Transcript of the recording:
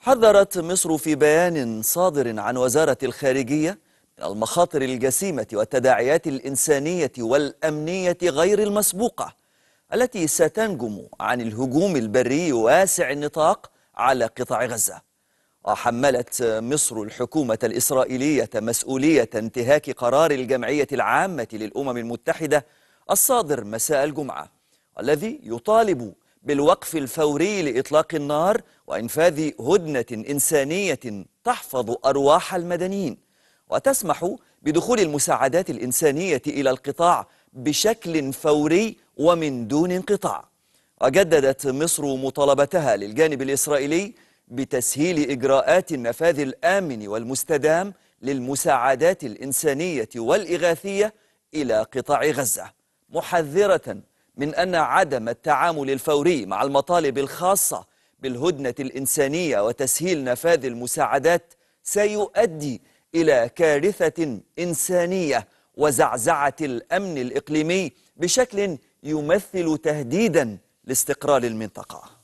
حذرت مصر في بيان صادر عن وزارة الخارجية من المخاطر الجسيمة والتداعيات الإنسانية والأمنية غير المسبوقة التي ستنجم عن الهجوم البري واسع النطاق على قطاع غزة وحملت مصر الحكومة الإسرائيلية مسؤولية انتهاك قرار الجمعية العامة للأمم المتحدة الصادر مساء الجمعة الذي يطالب بالوقف الفوري لإطلاق النار وإنفاذ هدنة إنسانية تحفظ أرواح المدنيين وتسمح بدخول المساعدات الإنسانية إلى القطاع بشكل فوري ومن دون انقطاع وجددت مصر مطالبتها للجانب الإسرائيلي بتسهيل إجراءات النفاذ الآمن والمستدام للمساعدات الإنسانية والإغاثية إلى قطاع غزة محذرة من أن عدم التعامل الفوري مع المطالب الخاصة بالهدنة الإنسانية وتسهيل نفاذ المساعدات سيؤدي إلى كارثة إنسانية وزعزعة الأمن الإقليمي بشكل يمثل تهديدا لاستقرار المنطقة